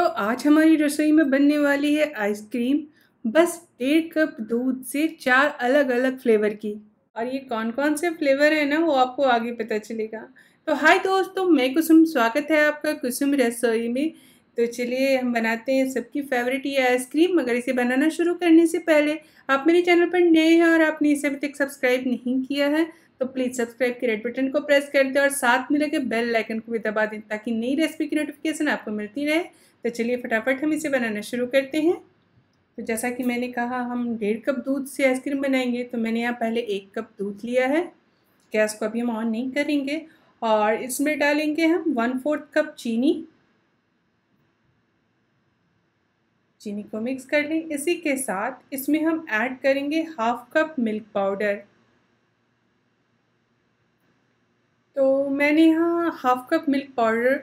तो आज हमारी रसोई में बनने वाली है आइसक्रीम बस डेढ़ कप दूध से चार अलग अलग फ्लेवर की और ये कौन कौन से फ्लेवर है ना वो आपको आगे पता चलेगा तो हाय दोस्तों मैं कुसुम स्वागत है आपका कुसुम रसोई में तो चलिए हम बनाते हैं सबकी फेवरेट ये आइसक्रीम मगर इसे बनाना शुरू करने से पहले आप मेरे चैनल पर नए हैं और आपने इसे अभी तक सब्सक्राइब नहीं किया है तो प्लीज़ सब्सक्राइब के रेड बटन को प्रेस कर दें और साथ में लगे बेल आइकन को भी दबा दें ताकि नई रेसिपी की नोटिफिकेशन आपको मिलती रहे तो चलिए फटाफट हम इसे बनाना शुरू करते हैं तो जैसा कि मैंने कहा हम डेढ़ कप दूध से आइसक्रीम बनाएंगे तो मैंने यहाँ पहले एक कप दूध लिया है गैस को अभी हम ऑन नहीं करेंगे और इसमें डालेंगे हम वन फोर्थ कप चीनी चीनी को मिक्स कर लें इसी के साथ इसमें हम ऐड करेंगे हाफ कप मिल्क पाउडर तो मैंने यहाँ half cup milk powder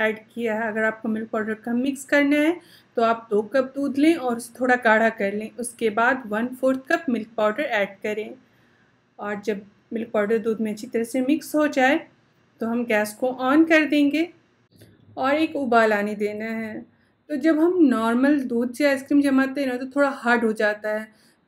add किया है अगर आपको मिल्क पाउडर कम मिक्स करना है तो आप दो कप दूध लें और उसे थोड़ा गाढ़ा कर लें उसके बाद one fourth cup milk powder add करें और जब मिल्क पाउडर दूध में अच्छी तरह से मिक्स हो जाए तो हम गैस को ऑन कर देंगे और एक उबाल आने देना है तो जब हम नॉर्मल दूध से आइसक्रीम जमाते हैं ना तो थोड़ा हार्ड हो जाता है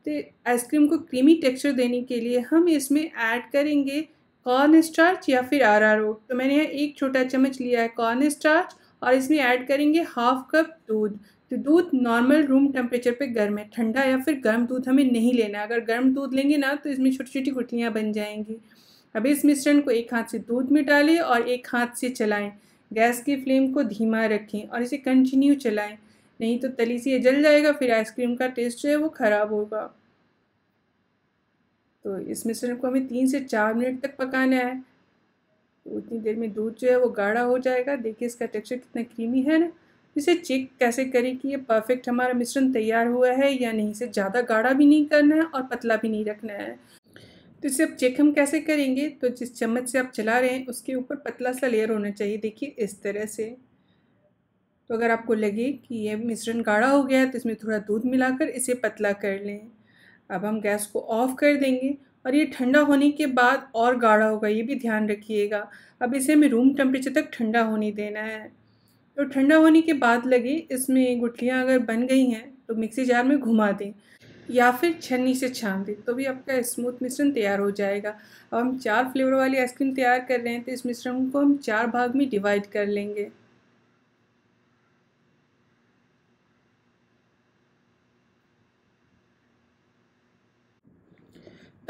तो आइसक्रीम को क्रीमी टेक्सचर देने के लिए हम इसमें ऐड करेंगे कॉर्न स्टार्च या फिर आर ओ तो मैंने एक छोटा चम्मच लिया है कॉर्न स्टार्च और इसमें ऐड करेंगे हाफ कप दूध तो दूध नॉर्मल रूम टेम्परेचर पे गर्म है ठंडा या फिर गर्म दूध हमें नहीं लेना अगर गर्म दूध लेंगे ना तो इसमें छोटी छोटी गुटलियाँ बन जाएंगी अब इस मिश्रण को एक हाथ से दूध में डालें और एक हाथ से चलाएं गैस की फ्लेम को धीमा रखें और इसे कंटिन्यू चलाएं नहीं तो तली से जल जाएगा फिर आइसक्रीम का टेस्ट जो है वो ख़राब होगा तो इस मिश्रण को हमें तीन से चार मिनट तक पकाना है तो उतनी देर में दूध जो है वो गाढ़ा हो जाएगा देखिए इसका टेक्सचर कितना क्रीमी है ना इसे चेक कैसे करें कि ये परफेक्ट हमारा मिश्रण तैयार हुआ है या नहीं इसे ज़्यादा गाढ़ा भी नहीं करना है और पतला भी नहीं रखना है तो इसे अब चेक हम कैसे करेंगे तो जिस चम्मच से आप चला रहे हैं उसके ऊपर पतला सा लेयर होना चाहिए देखिए इस तरह से तो अगर आपको लगे कि ये मिश्रण गाढ़ा हो गया है तो इसमें थोड़ा दूध मिलाकर इसे पतला कर लें अब हम गैस को ऑफ़ कर देंगे और ये ठंडा होने के बाद और गाढ़ा होगा ये भी ध्यान रखिएगा अब इसे हमें रूम टेम्परेचर तक ठंडा होने देना है तो ठंडा होने के बाद लगे इसमें गुठलियाँ अगर बन गई हैं तो मिक्सी जार में घुमा दें या फिर छन्नी से छान दें तो भी आपका स्मूथ मिश्रण तैयार हो जाएगा अब हम चार फ्लेवर वाली आइसक्रीम तैयार कर रहे हैं तो इस मिश्रण को हम चार भाग में डिवाइड कर लेंगे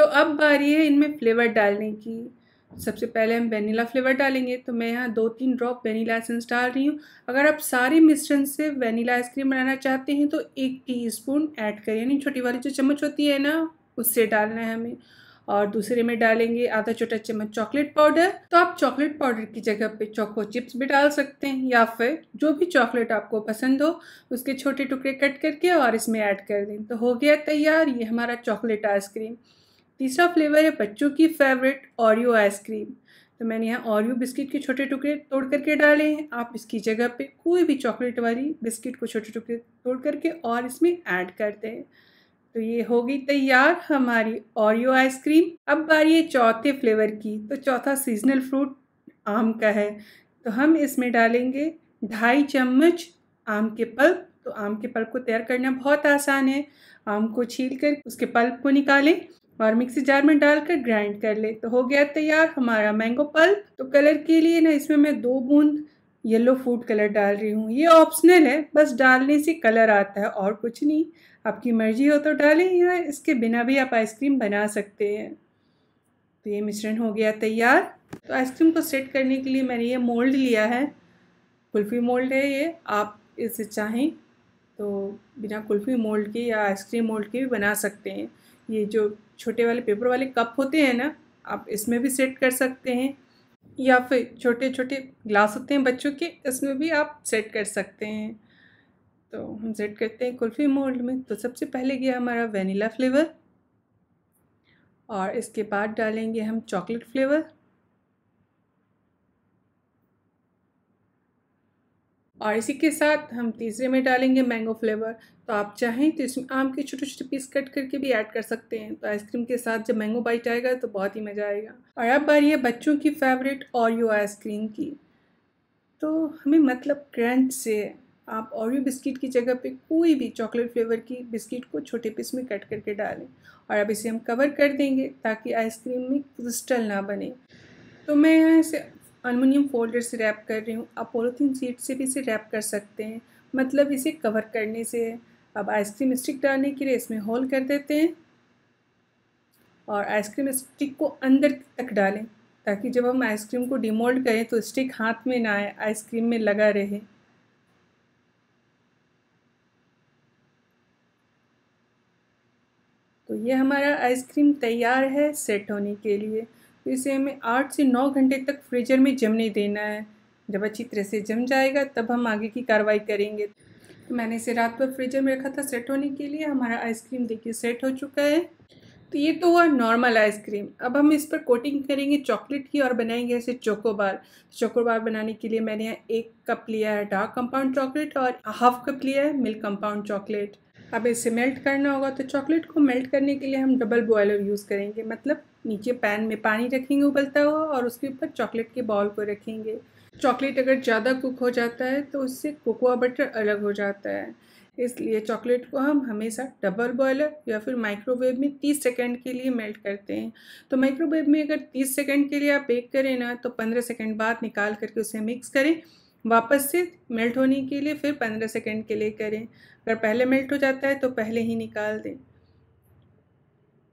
तो अब बारी है इनमें फ्लेवर डालने की सबसे पहले हम वेनीला फ्लेवर डालेंगे तो मैं यहाँ दो तीन ड्रॉप वेनीला एसेंस डाल रही हूँ अगर आप सारे मिश्रण से वेनीला आइसक्रीम बनाना चाहते हैं तो एक टीस्पून ऐड करें यानी छोटी वाली जो चम्मच होती है ना उससे डालना है हमें और दूसरे में डालेंगे आधा छोटा चम्मच चॉकलेट पाउडर तो आप चॉकलेट पाउडर की जगह पे चॉको चिप्स भी डाल सकते हैं या फिर जो भी चॉकलेट आपको पसंद हो उसके छोटे टुकड़े कट करके और इसमें ऐड कर दें तो हो गया तैयार ये हमारा चॉकलेट आइसक्रीम तीसरा फ्लेवर है बच्चों की फेवरेट ओरियो आइसक्रीम तो मैंने यहाँ ओरियो बिस्किट के छोटे टुकड़े तोड़ करके डाले हैं आप इसकी जगह पे कोई भी चॉकलेट वाली बिस्किट को छोटे टुकड़े तोड़ करके और इसमें ऐड कर दें तो ये हो गई तैयार हमारी ओरियो आइसक्रीम अब बारी है चौथे फ्लेवर की तो चौथा सीजनल फ्रूट आम का है तो हम इसमें डालेंगे ढाई चम्मच आम के पल्प तो आम के पल्प को तैयार करना बहुत आसान है आम को छील कर उसके पल्प को निकालें और मिक्सी जार में डालकर ग्राइंड कर ले तो हो गया तैयार हमारा मैंगो पल्प तो कलर के लिए ना इसमें मैं दो बूंद येलो फूड कलर डाल रही हूँ ये ऑप्शनल है बस डालने से कलर आता है और कुछ नहीं आपकी मर्जी हो तो डालें या इसके बिना भी आप आइसक्रीम बना सकते हैं तो ये मिश्रण हो गया तैयार तो आइसक्रीम को सेट करने के लिए मैंने ये मोल्ड लिया है कुल्फ़ी मोल्ड है ये आप इसे चाहें तो बिना कुल्फ़ी मोल्ड के या आइसक्रीम मोल्ड के भी बना सकते हैं ये जो छोटे वाले पेपर वाले कप होते हैं ना आप इसमें भी सेट कर सकते हैं या फिर छोटे छोटे ग्लास होते हैं बच्चों के इसमें भी आप सेट कर सकते हैं तो हम सेट करते हैं कुल्फ़ी मोल्ड में तो सबसे पहले गया हमारा वनीला फ्लेवर और इसके बाद डालेंगे हम चॉकलेट फ्लेवर और इसी के साथ हम तीसरे में डालेंगे मैंगो फ्लेवर तो आप चाहें तो इसमें आम के छोटे छोटे पीस कट करके भी ऐड कर सकते हैं तो आइसक्रीम के साथ जब मैंगो बाइट आएगा तो बहुत ही मज़ा आएगा और अब बारी है बच्चों की फेवरेट ओरियो आइसक्रीम की तो हमें मतलब क्रंच से आप ओरियो बिस्किट की जगह पे कोई भी चॉकलेट फ्लेवर की बिस्किट को छोटे पीस में कट करके डालें और अब इसे हम कवर कर देंगे ताकि आइसक्रीम में क्रिस्टल ना बने तो मैं यहाँ इसे अलमिनियम फोल्डर से रैप कर रही हूँ आप पोलोथीन सीट से भी इसे रैप कर सकते हैं मतलब इसे कवर करने से अब आइसक्रीम स्टिक डालने के लिए इसमें होल कर देते हैं और आइसक्रीम स्टिक को अंदर तक डालें ताकि जब हम आइसक्रीम को डिमोल्ड करें तो स्टिक हाथ में ना आए आइसक्रीम में लगा रहे तो ये हमारा आइसक्रीम तैयार है सेट होने के लिए इसे हमें आठ से नौ घंटे तक फ्रीजर में जमने देना है जब अच्छी तरह से जम जाएगा तब हम आगे की कार्रवाई करेंगे तो मैंने इसे रात भर फ्रीजर में रखा था सेट होने के लिए हमारा आइसक्रीम देखिए सेट हो चुका है तो ये तो हुआ नॉर्मल आइसक्रीम अब हम इस पर कोटिंग करेंगे चॉकलेट की और बनाएंगे ऐसे चोकोबार चोकोबार बनाने के लिए मैंने यहाँ एक कप लिया है डार्क कंपाउंड चॉकलेट और हाफ कप लिया है मिल्क कंपाउंड चॉकलेट अब इसे मेल्ट करना होगा तो चॉकलेट को मेल्ट करने के लिए हम डबल बॉयलर यूज़ करेंगे मतलब नीचे पैन में पानी रखेंगे उबलता हुआ और उसके ऊपर चॉकलेट के बॉल को रखेंगे चॉकलेट अगर ज़्यादा कुक हो जाता है तो उससे कोकोआ बटर अलग हो जाता है इसलिए चॉकलेट को हम हमेशा डबल बॉयलर या फिर माइक्रोवेव में 30 सेकंड के लिए मेल्ट करते हैं तो माइक्रोवेव में अगर 30 सेकंड के लिए आप बेक करें ना तो 15 सेकंड बाद निकाल करके उसे मिक्स करें वापस से मेल्ट होने के लिए फिर 15 सेकंड के लिए करें अगर पहले मेल्ट हो जाता है तो पहले ही निकाल दें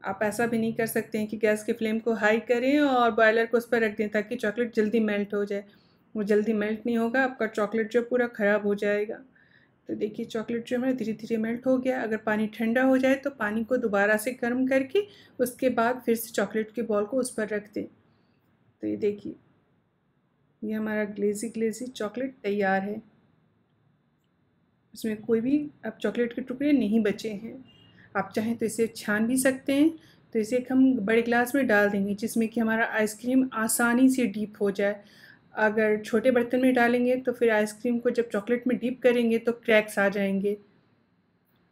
आप ऐसा भी नहीं कर सकते हैं कि गैस की फ्लेम को हाई करें और बॉयलर को उस पर रख दें ताकि चॉकलेट जल्दी मेल्ट हो जाए वो जल्दी मेल्ट नहीं होगा आपका चॉकलेट जो पूरा ख़राब हो जाएगा तो देखिए चॉकलेट जो है धीरे धीरे मेल्ट हो गया अगर पानी ठंडा हो जाए तो पानी को दोबारा से गर्म करके उसके बाद फिर से चॉकलेट के बॉल को उस पर रख दें तो ये देखिए ये हमारा ग्लेजी ग्लेजी चॉकलेट तैयार है इसमें कोई भी अब चॉकलेट के टुकड़े नहीं बचे हैं आप चाहें तो इसे छान भी सकते हैं तो इसे हम बड़े ग्लास में डाल देंगे जिसमें कि हमारा आइसक्रीम आसानी से डीप हो जाए अगर छोटे बर्तन में डालेंगे तो फिर आइसक्रीम को जब चॉकलेट में डीप करेंगे तो क्रैक्स आ जाएंगे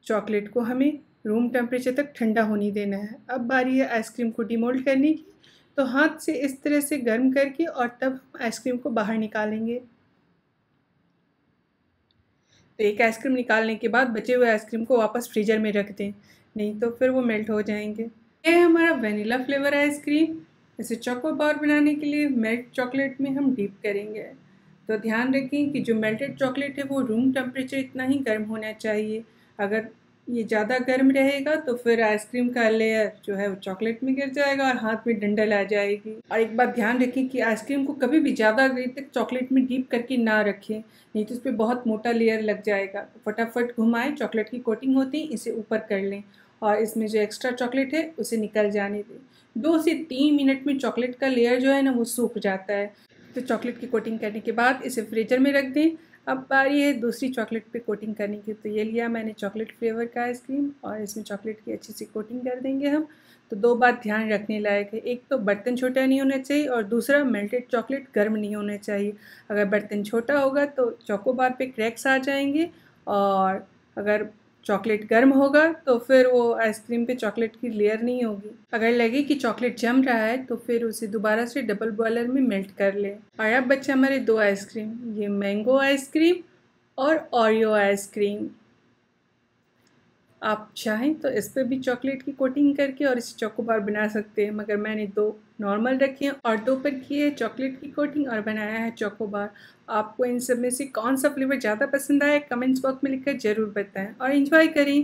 चॉकलेट को हमें रूम टेम्परेचर तक ठंडा होने देना है अब बारी है आइसक्रीम को डिमोल्ड करने की तो हाथ से इस तरह से गर्म करके और तब आइसक्रीम को बाहर निकालेंगे तो एक आइसक्रीम निकालने के बाद बचे हुए आइसक्रीम को वापस फ्रीजर में रख दें नहीं तो फिर वो मेल्ट हो जाएंगे ये हमारा वनीला फ्लेवर आइसक्रीम इसे चोको बार बनाने के लिए मेल्ट चॉकलेट में हम डीप करेंगे तो ध्यान रखें कि जो मेल्टेड चॉकलेट है वो रूम टेम्परेचर इतना ही गर्म होना चाहिए अगर ये ज़्यादा गर्म रहेगा तो फिर आइसक्रीम का लेयर जो है वो चॉकलेट में गिर जाएगा और हाथ में डंडल आ जाएगी और एक बात ध्यान रखें कि आइसक्रीम को कभी भी ज़्यादा देर तक चॉकलेट में डीप करके ना रखें नहीं तो उस पर बहुत मोटा लेयर लग जाएगा तो फटाफट घुमाएं चॉकलेट की कोटिंग होती है इसे ऊपर कर लें और इसमें जो एक्स्ट्रा चॉकलेट है उसे निकल जाने दें दो से तीन मिनट में चॉकलेट का लेयर जो है ना वो सूख जाता है तो चॉकलेट की कोटिंग करने के बाद इसे फ्रीजर में रख दें अब बारी है दूसरी चॉकलेट पे कोटिंग करने की तो ये लिया मैंने चॉकलेट फ्लेवर का आइसक्रीम और इसमें चॉकलेट की अच्छी सी कोटिंग कर देंगे हम तो दो बात ध्यान रखने लायक है एक तो बर्तन छोटा नहीं होना चाहिए और दूसरा मेल्टेड चॉकलेट गर्म नहीं होना चाहिए अगर बर्तन छोटा होगा तो चौकोबार पे क्रैक्स आ जाएंगे और अगर चॉकलेट गर्म होगा तो फिर वो आइसक्रीम पे चॉकलेट की लेयर नहीं होगी अगर लगे कि चॉकलेट जम रहा है तो फिर उसे दोबारा से डबल बॉयलर में मेल्ट कर लें और अब बच्चे हमारे दो आइसक्रीम ये मैंगो आइसक्रीम और ओरियो आइसक्रीम आप चाहें तो इस पर भी चॉकलेट की कोटिंग करके और इसे चॉकोबार बना सकते हैं मगर मैंने दो नॉर्मल रखें और दो पर की है चॉकलेट की कोटिंग और बनाया है चोकोबार आपको इन सब में से कौन सा फ्लेवर ज़्यादा पसंद आया कमेंट्स बॉक्स में लिखकर ज़रूर बताएं और इन्जॉय करें